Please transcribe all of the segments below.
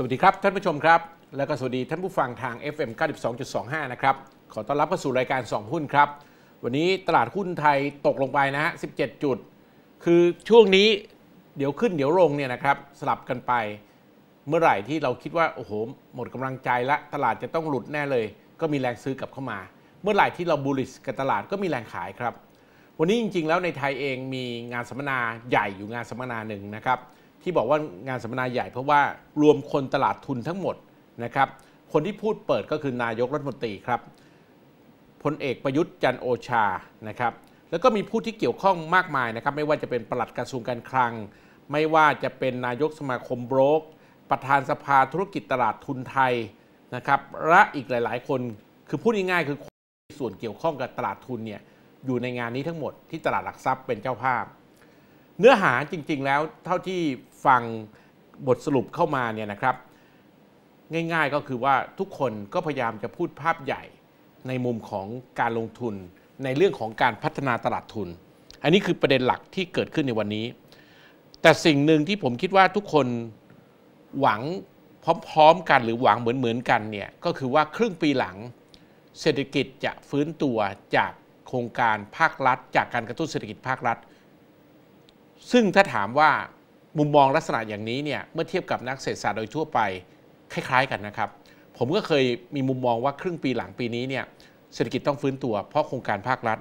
สวัสดีครับ ท่านผู้ชมครับ และก็สวัสดีท่านผู้ฟังทาง FM 92.25นะครับ ขอต้อนรับเข้าสู่รายการสองหุ้นครับ วันนี้ตลาดหุ้นไทยตกลงไปนะฮะ17 จุด คือช่วงนี้เดี๋ยวขึ้นเดี๋ยวลงเนี่ยนะครับ สลับกันไป เมื่อไหร่ที่เราคิดว่า โอ้โห หมดกำลังใจละตลาดจะต้องหลุดแน่เลย ก็มีแรงซื้อกลับเข้ามา เมื่อไหร่ที่เราบูลลิสกับตลาดก็มีแรงขายครับ วันนี้จริงๆแล้วในไทยเองมีงานสัมมนาใหญ่อยู่งานสัมมนาหนึ่งนะครับที่บอกว่างานสัมมนาใหญ่เพราะว่ารวมคนตลาดทุนทั้งหมดนะครับ คนที่พูดเปิดก็คือนายกรัฐมนตรีครับพลเอกประยุทธ์จันโอชานะครับแล้วก็มีผู้ที่เกี่ยวข้องมากมายนะครับไม่ว่าจะเป็นปลัดกระทรวงการคลัง ไม่ว่าจะเป็นนายกสมาคมโบรกประธานสภาธุรกิจตลาดทุนไทยนะครับและอีกหลายๆ คนคือพูดง่ายๆ คือส่วนเกี่ยวข้องกับตลาดทุนเนี่ยอยู่ในงานนี้ทั้งหมด ที่ตลาดหลักทรัพย์เป็นเจ้าภาพเนื้อหา จริงๆแล้วเท่าที่ฟังบทสรุปเข้ามาเนี่ยนะครับ ง่ายๆก็คือว่าทุกคนก็พยายามจะพูดภาพใหญ่ในมุมของการลงทุนในเรื่องของการพัฒนาตลาดทุน อันนี้คือประเด็นหลักที่เกิดขึ้นในวันนี้ แต่สิ่งหนึ่งที่ผมคิดว่าทุกคนหวังพร้อมๆ กันหรือหวังเหมือนๆ กันเนี่ยก็คือว่าครึ่งปีหลังเศรษฐกิจจะฟื้นตัวจากโครงการภาครัฐ จากการกระตุ้นเศรษฐกิจภาครัฐซึ่งถ้าถามว่ามุมมองลักษณะอย่างนี้เนี่ยเมื่อเทียบกับนักเศรษฐศาสตร์โดยทั่วไปคล้ายๆกันนะครับ ผมก็เคยมีมุมมองว่า ครึ่งปีหลังปีนี้เนี่ยเศรษฐกิจต้องฟื้นตัว เพราะโครงการภาครัฐ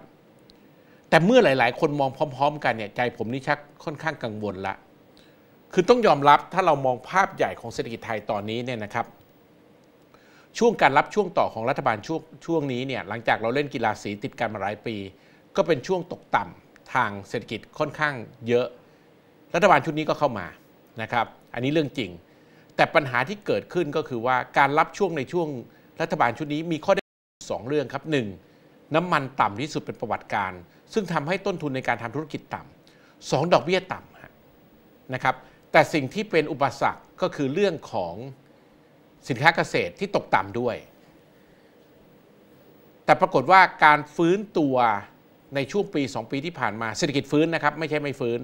แต่เมื่อหลายๆคนมองพร้อมๆ กันเนี่ยใจผมนี่ชักค่อนข้างกังวลละ คือต้องยอมรับถ้าเรามองภาพใหญ่ของเศรษฐกิจไทยตอนนี้เนี่ยนะครับ ช่วงการรับช่วงต่อของรัฐบาลช่วงช่วงนี้เนี่ยหลังจากเราเล่นกีฬาสีติดกันมาหลายปี ก็เป็นช่วงตกต่ำทางเศรษฐกิจค่อนข้างเยอะรัฐบาลชุดนี้ก็เข้ามานะครับอันนี้เรื่องจริง แต่ปัญหาที่เกิดขึ้นก็คือว่าการรับช่วงในช่วงรัฐบาลชุดนี้มีข้อได้สองเรื่องครับ 1. น้ำมันต่ำที่สุดเป็นประวัติการ ซึ่งทำให้ต้นทุนในการทำธุรกิจต่ำสองดอกเบี้ยต่ำนะครับแต่สิ่งที่เป็นอุปสรรคก็คือเรื่องของสินค้าเกษตรที่ตกต่ำด้วย แต่ปรากฏว่าการฟื้นตัวในช่วงปี 2 ปีที่ผ่านมาเศรษฐกิจฟื้นนะครับ ไม่ใช่ไม่ฟื้น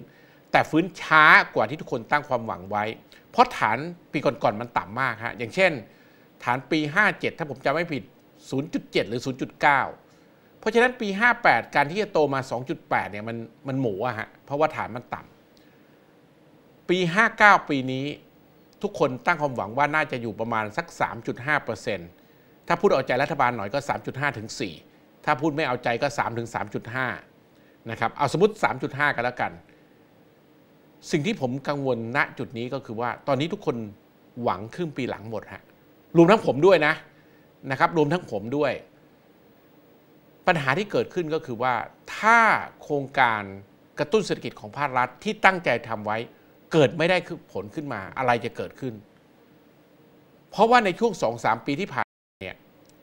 แต่ฟื้นช้ากว่าที่ทุกคนตั้งความหวังไว้ เพราะฐานปีก่อนๆมันต่ำมากฮะ อย่างเช่น ฐานปี 57 ถ้าผมจำไม่ผิด 0.7 หรือ 0.9 เพราะฉะนั้นปี 58 การที่จะโตมา 2.8เนี่ยมันมันหมูอะฮะ เพราะว่าฐานมันต่ำปี 59 ปีนี้ทุกคนตั้งความหวังว่าน่าจะอยู่ประมาณสัก3.5%ถ้าพูดเอาใจรัฐบาลหน่อยก็3.5ถึง4ถ้าพูดไม่เอาใจก็ 3 ถึง 3.5 นะครับ เอาสมมติ 3.5 กันแล้วกัน สิ่งที่ผมกังวลณจุดนี้ก็คือว่า ตอนนี้ทุกคนหวังครึ่งปีหลังหมดฮะรวมทั้งผมด้วยนะนะครับรวมทั้งผมด้วย ปัญหาที่เกิดขึ้นก็คือว่าถ้าโครงการกระตุ้นเศรษฐกิจของภาครัฐที่ตั้งใจทำไว้ เกิดไม่ได้ผลขึ้นมาอะไรจะเกิดขึ้น เพราะว่าในช่วงสสองามปีที่ผ่านเนี่ย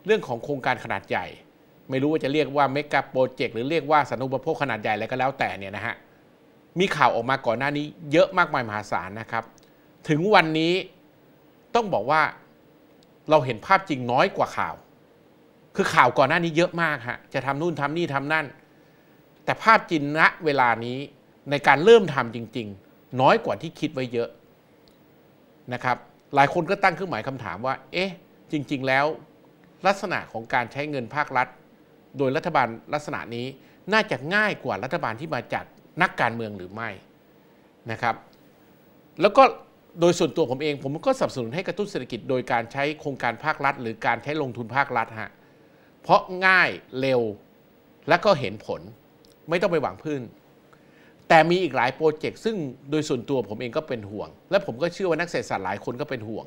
เรื่องของโครงการขนาดใหญ่ไม่รู้ว่าจะเรียกว่าเมกะโปรเจกต์หรือเรียกว่าสนุปโภคขนาดใหญ่อะไรก็แล้วแต่เนี่ยนะฮะ มีข่าวออกมาก่อนหน้านี้เยอะมากมายมหาศาลนะครับ ถึงวันนี้ต้องบอกว่าเราเห็นภาพจริงน้อยกว่าข่าว คือข่าวก่อนหน้านี้เยอะมากฮะ จะทำนู่นทำนี่ทำนั่น แต่ภาพจริงณเวลานี้ในการเริ่มทำจริง ๆ น้อยกว่าที่คิดไว้เยอะนะครับ หลายคนก็ตั้งเครื่องหมายคำถามว่า เอ๊ะ จริง ๆแล้ว ลักษณะของการใช้เงินภาครัฐโดยรัฐบาลลักษณะนี้น่าจะง่ายกว่ารัฐบาลที่มาจากนักการเมืองหรือไม่นะครับ แล้วก็โดยส่วนตัวผมเอง ผมก็สนับสนุนให้กระตุ้นเศรษฐกิจ โดยการใช้โครงการภาครัฐ หรือการใช้ลงทุนภาครัฐฮะเพราะง่ายเร็วและก็เห็นผลไม่ต้องไปหวังพึ่งแต่มีอีกหลายโปรเจกต์ซึ่งโดยส่วนตัวผมเองก็เป็นห่วง และผมก็เชื่อว่านักเศรษฐศาสตร์หลายคนก็เป็นห่วง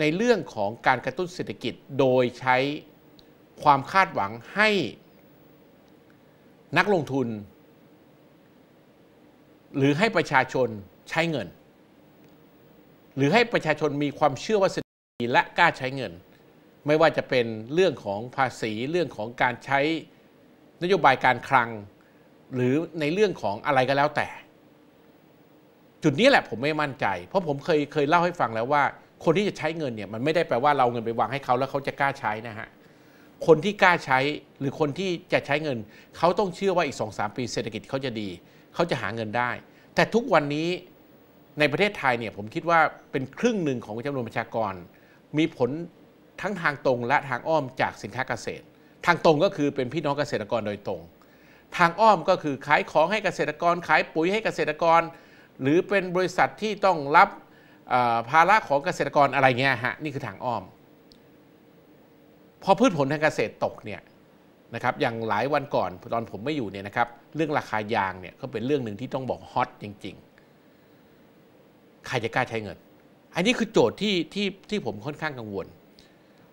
ในเรื่องของการกระตุ้นเศรษฐกิจโดยใช้ความคาดหวังให้นักลงทุน หรือให้ประชาชนใช้เงิน หรือให้ประชาชนมีความเชื่อว่าเศรษฐกิจและกล้าใช้เงิน ไม่ว่าจะเป็นเรื่องของภาษี เรื่องของการใช้นโยบายการคลัง หรือในเรื่องของอะไรก็แล้วแต่ จุดนี้แหละผมไม่มั่นใจ เพราะผมเคยเคยเล่าให้ฟังแล้วว่าคนที่จะใช้เงินเนี่ยมันไม่ได้แปลว่าเราเงินไปวางให้เขา แล้วเขาจะกล้าใช้นะฮะคนที่กล้าใช้หรือคนที่จะใช้เงิน เขาต้องเชื่อว่าอีก2มปีเศรษฐกิจเขาจะดี เขาจะหาเงินได้ แต่ทุกวันนี้ในประเทศไทยเนี่ย ผมคิดว่าเป็นครึ่งหนึ่งของจำนวนประชากร มีผลทั้งทางตรงและทางอ้อมจากสินค้าเกษตร ทางตรงก็คือเป็นพี่น้องเกษตรกรโดยตรง ทางอ้อมก็คือขายของให้เกษตรกรขายปุ๋ยให้เกษตรกร หรือเป็นบริษัทที่ต้องรับภาระของเกษตรกรอะไรเงี้ยฮะนี่คือทางอ้อมพอพืชผลทางเกษตรตกเนี่ยนะครับ อย่างหลายวันก่อนตอนผมไม่อยู่เนี่ยนะครับ เรื่องราคายางเนี่ยก็เป็นเรื่องหนึ่งที่ต้องบอกฮอตจริง ๆ ใครจะกล้าใช้เงิน อันนี้คือโจทย์ที่ที่ที่ผมค่อนข้างกังวล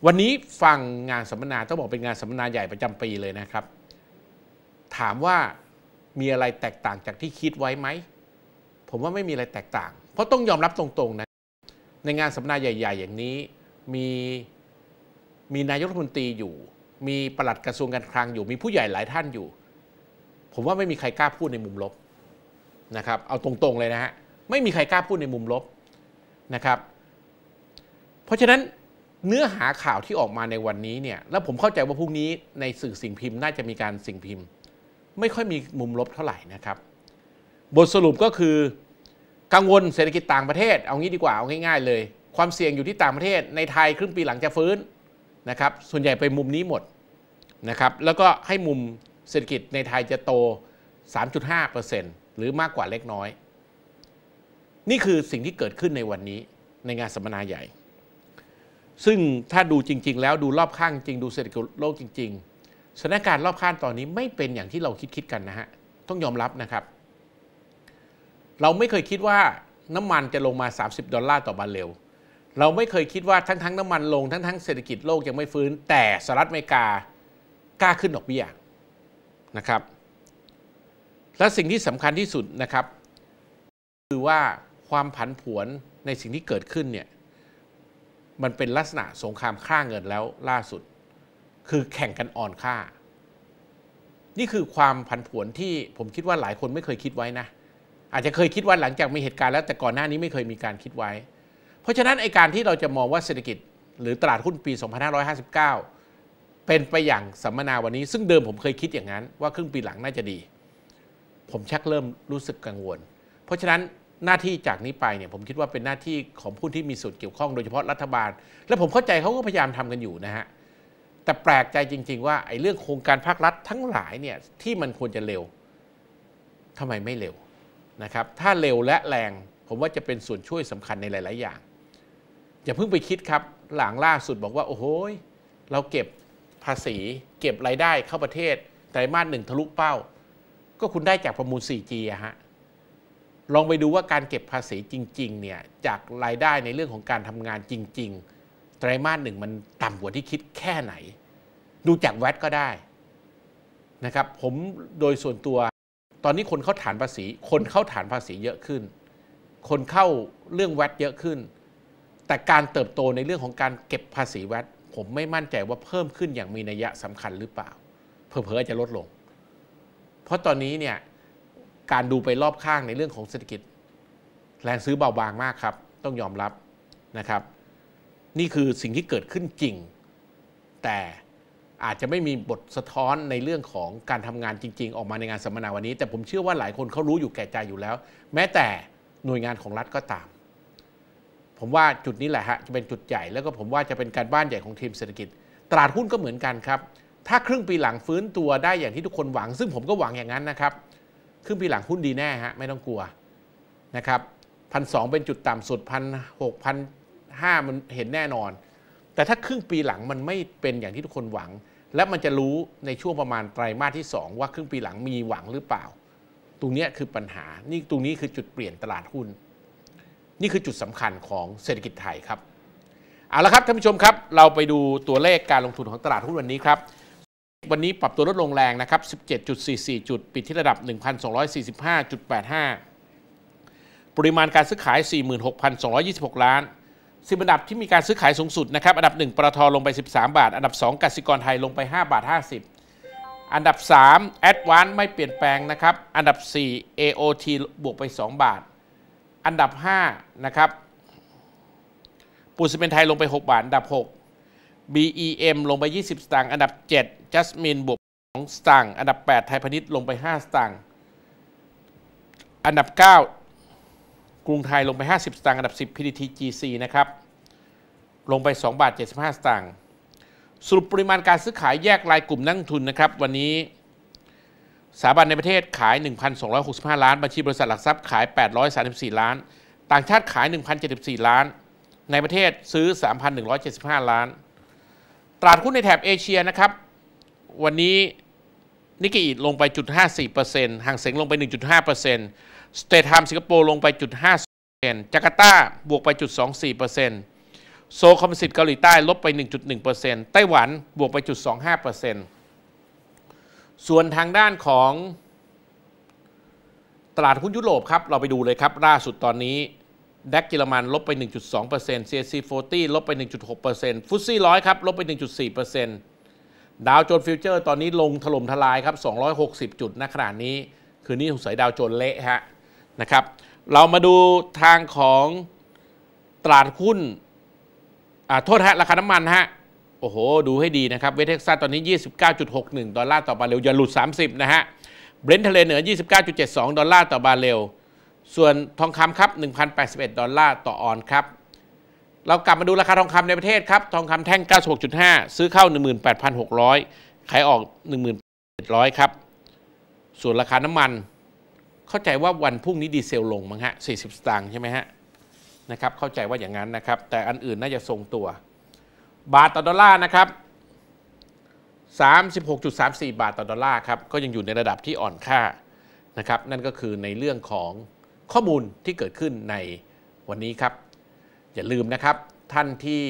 วันนี้ฟังงานสัมมนาต้องบอกเป็นงานสัมมนาใหญ่ประจำปีเลยนะครับ ถามว่ามีอะไรแตกต่างจากที่คิดไว้ไหม ผมว่าไม่มีอะไรแตกต่าง เพราะต้องยอมรับตรงๆนะในงานสัมมนาใหญ่ ๆ อย่างนี้มีมีนายกรัฐมนตรีอยู่ มีปลัดกระทรวงการคลัง อยู่ มีผู้ใหญ่หลายท่านอยู่ ผมว่าไม่มีใครกล้าพูดในมุมลบนะครับ เอาตรงๆเลยนะฮะ ไม่มีใครกล้าพูดในมุมลบนะครับ เพราะฉะนั้นเนื้อหาข่าวที่ออกมาในวันนี้เนี่ย แล้วผมเข้าใจว่าพรุ่งนี้ในสื่อสิ่งพิมพ์น่าจะมีการสิ่งพิมพ์ ไม่ค่อยมีมุมลบเท่าไหร่นะครับ บทสรุปก็คือ กังวลเศรษฐกิจต่างประเทศ เอางี้ดีกว่า เอาง่ายๆเลย ความเสี่ยงอยู่ที่ต่างประเทศ ในไทยครึ่งปีหลังจะฟื้นนะครับ ส่วนใหญ่ไปมุมนี้หมดนะครับ แล้วก็ให้มุมเศรษฐกิจในไทยจะโต 3.5%หรือมากกว่าเล็กน้อย นี่คือสิ่งที่เกิดขึ้นในวันนี้ในงานสัมมนาใหญ่ ซึ่งถ้าดูจริง ๆ แล้วดูรอบข้างจริงดูเศรษฐกิจโลกจริง ๆ สถานการณ์รอบข้างตอนนี้ไม่เป็นอย่างที่เราคิดคิดกันนะฮะ ต้องยอมรับนะครับ เราไม่เคยคิดว่าน้ำมันจะลงมา 30 ดอลลาร์ต่อบาร์เรลเราไม่เคยคิดว่าทั้งทั้งน้ำมันลงทั้งทั้งเศรษฐกิจโลกยังไม่ฟื้น แต่สหรัฐอเมริกากล้าขึ้นดอกเบี้ยนะครับ และสิ่งที่สำคัญที่สุดนะครับคือว่าความผันผวนในสิ่งที่เกิดขึ้นเนี่ยมันเป็นลักษณะสงครามค่าเงินแล้วล่าสุด คือแข่งกันอ่อนค่า นี่คือความผันผวนที่ผมคิดว่าหลายคนไม่เคยคิดไว้นะอาจจะเคยคิดว่าหลังจากมีเหตุการณ์แล้วแต่ก่อนหน้านี้ไม่เคยมีการคิดไว้เพราะฉะนั้น ไอการที่เราจะมองว่าเศรษฐกิจหรือตลาดหุ้นปี 2559 เป็นไปอย่างสัมมนาวันนี้ ซึ่งเดิมผมเคยคิดอย่างนั้นว่าครึ่งปีหลังน่าจะดี ผมชักเริ่มรู้สึกกังวล เพราะฉะนั้นหน้าที่จากนี้ไปเนี่ยผมคิดว่าเป็นหน้าที่ของผู้ที่มีส่วนเกี่ยวข้องโดยเฉพาะรัฐบาล และผมเข้าใจเขาก็พยายามทำกันอยู่นะฮะแต่แปลกใจจริง ๆ ว่าไอ้เรื่องโครงการภาครัฐทั้งหลายเนี่ยที่มันควรจะเร็วทำไมไม่เร็วนะครับถ้าเร็วและแรง ผมว่าจะเป็นส่วนช่วยสำคัญในหลายๆอย่างอย่าเพิ่งไปคิดครับหลังล่าสุดบอกว่าโอ้โหเราเก็บภาษี เก็บรายได้เข้าประเทศไตรมาสหนึ่งทะลุเป้า ก็คุณได้จากประมูล 4G อะฮะ ลองไปดูว่าการเก็บภาษีจริงๆ เนี่ย จากรายได้ในเรื่องของการทำงานจริงๆไตรมาสหนึ่งมันต่ำกว่าที่คิดแค่ไหน ดูจากแวดก็ได้ นะครับ ผมโดยส่วนตัว ตอนนี้คนเข้าฐานภาษี คนเข้าฐานภาษีเยอะขึ้น คนเข้าเรื่องแวดเยอะขึ้นแต่การเติบโตในเรื่องของการเก็บภาษีแวดผมไม่มั่นใจว่าเพิ่มขึ้นอย่างมีนัยสำคัญหรือเปล่าเผลอๆจะลดลง เพราะตอนนี้เนี่ยการดูไปรอบข้างในเรื่องของเศรษฐกิจแรงซื้อเบาบางมากครับ ต้องยอมรับนะครับ นี่คือสิ่งที่เกิดขึ้นจริง แต่อาจจะไม่มีบทสะท้อนในเรื่องของการทำงานจริง ๆ ออกมาในงานสัมมนาวันนี้ แต่ผมเชื่อว่าหลายคนเขารู้อยู่แก่ใจอยู่แล้ว แม้แต่หน่วยงานของรัฐก็ตามผมว่าจุดนี้แหละฮะจะเป็นจุดใหญ่แล้วก็ผมว่าจะเป็นการบ้านใหญ่ของทีมเศรษฐกิจตลาดหุ้นก็เหมือนกันครับ ถ้าครึ่งปีหลังฟื้นตัวได้อย่างที่ทุกคนหวัง ซึ่งผมก็หวังอย่างนั้นนะครับ ครึ่งปีหลังหุ้นดีแน่ฮะไม่ต้องกลัว นะครับพันสเป็นจุดต่ำสุดพันหกพันห้ามันเห็นแน่นอน แต่ถ้าครึ่งปีหลังมันไม่เป็นอย่างที่ทุกคนหวัง และมันจะรู้ในช่วงประมาณไตรมาสที่2ว่าครึ่งปีหลังมีหวังหรือเปล่า ตรงนี้คือปัญหานี่ตรงนี้คือจุดเปลี่ยนตลาดหุ้นนี่คือจุดสำคัญของเศรษฐกิจไทยครับ เอาละครับ ท่านผู้ชมครับ เราไปดูตัวเลขการลงทุนของตลาดหุ้นวันนี้ครับ วันนี้ปรับตัวลดลงแรงนะครับ 17.44 จุด ปิดที่ระดับ 1,245.85 ปริมาณการซื้อขาย 46,226 ล้านสิบอันดับที่มีการซื้อขายสูงสุดนะครับ อันดับ 1ปตทลงไป 13 บาท อันดับ2กสิกรไทยลงไป5 บาท 50 อันดับ3 a d v a n c e ไม่เปลี่ยนแปลงนะครับ อันดับ 4 AOT บวกไป 2 บาทอันดับ 5 นะครับปูซีเมนไทย ลงไป 6 บาท อันดับ 6 BEM ลงไป 20 สตางค์ อันดับ 7 Jasmine บวก 2 สตางค์ อันดับ 8 ไทยพาณิชย์ลงไป 5 สตางค์ อันดับ 9 กรุงไทย ลงไป 50 สตางค์ อันดับ 10 PTTGC นะครับ ลงไป 2 บาท 75 สตางค์สรุปปริมาณการซื้อขายแยกรายกลุ่มนักทุนนะครับ วันนี้สถาบันในประเทศขาย 1,265 ล้าน บัญชีบริษัทหลักทรัพย์ขาย 834 ล้าน ต่างชาติขาย 1,074 ล้าน ในประเทศซื้อ 3,175 ล้าน ตลาดหุ้นในแถบเอเชียนะครับ วันนี้นิกเกอีลงไปจุด54%ห่างเสงลงไป 1.5%สเตทไทม์สิงคโปร์ลงไปจุด5%จาการ์ตาบวกไปจุด24%โซคอมมิสิตเกาหลีใต้ลบไป 1.1%ไต้หวันบวกไปจุด25%ส่วนทางด้านของ ตลาดหุ้นยุโรปครับ เราไปดูเลยครับล่าสุดตอนนี้ดัคเยอรมันลบไป 1.2% CAC 40ลบไป 1.6%ฟุตซี่ร้อยครับ ลบไป 1.4%ดาวโจนส์ฟิวเจอร์ตอนนี้ลงถล่มทลาย ครับ 260 จุดณขณะนี้ คือนี่สงสัยดาวโจนส์เละฮะนะครับ เรามาดูทางของ ตลาดหุ้น อ่าโทษฮะ ราคาน้ำมันฮะโอ้โห ดูให้ดีนะครับ เวสเท็กซัสตอนนี้ 29.61 ดอลลาร์ต่อบาเรลอย่าหลุด 30 นะฮะเบรนท์ทะเลเหนือ 29.72 ดอลลาร์ต่อบาเรลส่วนทองคำครับ 1,081 ดอลลาร์ต่อออนครับ เรากลับมาดูราคาทองคำในประเทศครับ ทองคำแท่ง 96.5 ซื้อเข้า 18,600 ขายออก 18,700 ครับ ส่วนราคาน้ำมัน เข้าใจว่าวันพรุ่งนี้ดีเซลลงมั้งฮะ 40สตางค์ใช่ไหมฮะนะครับเข้าใจว่าอย่างนั้นนะครับแต่อันอื่นน่าจะทรงตัวบาทต่อดอลลาร์นะครับ36.34 บาทต่อดอลลาร์ครับ ก็ยังอยู่ในระดับที่อ่อนค่านะครับ นั่นก็คือในเรื่องของข้อมูลที่เกิดขึ้นในวันนี้ครับ อย่าลืมนะครับท่านที่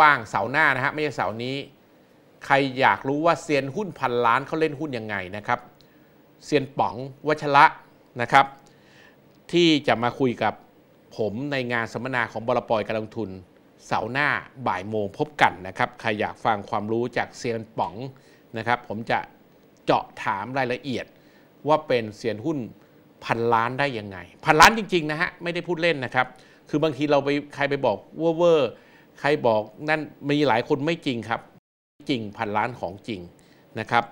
ว่างๆ เสาร์หน้านะฮะไม่ใช่เสาร์นี้ ใครอยากรู้ว่าเซียนหุ้นพันล้านเขาเล่นหุ้นยังไงนะครับ เซียนป๋องวัชระนะครับ ที่จะมาคุยกับผมในงานสัมมนาของบลปอยการลงทุนเสาร์หน้าบ่ายโมงพบกันนะครับ ใครอยากฟังความรู้จากเซียนป๋องนะครับ ผมจะเจาะถามรายละเอียดว่าเป็นเซียนหุ้นพันล้านได้ยังไง พันล้านจริงๆนะฮะ ไม่ได้พูดเล่นนะครับ คือบางทีเราไปใครไปบอกว่าเว่อร์ใครบอกนั่น มีหลายคนไม่จริงครับ จริง พันล้านของจริงนะครับ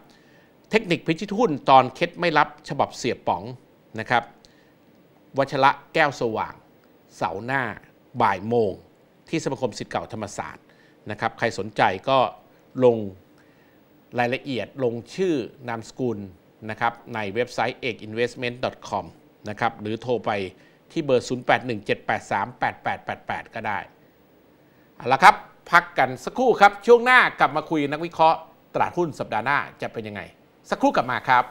เทคนิคพิชิตหุ้นตอนเคสไม่รับฉบับเสียป๋องนะครับ วัชระแก้วสว่าง เสาหน้าบ่ายโมงที่สมาคมศิษย์เก่าธรรมศาสตร์นะครับ ใครสนใจก็ลงรายละเอียดลงชื่อนามสกุลนะครับในเว็บไซต์ eginvestment.com นะครับหรือโทรไปที่เบอร์ 0817838888 ก็ได้เอาละครับพักกันสักครู่ครับช่วงหน้ากลับมาคุยนักวิเคราะห์ ตลาดหุ้นสัปดาห์หน้าจะเป็นยังไง สักครู่กลับมาครับ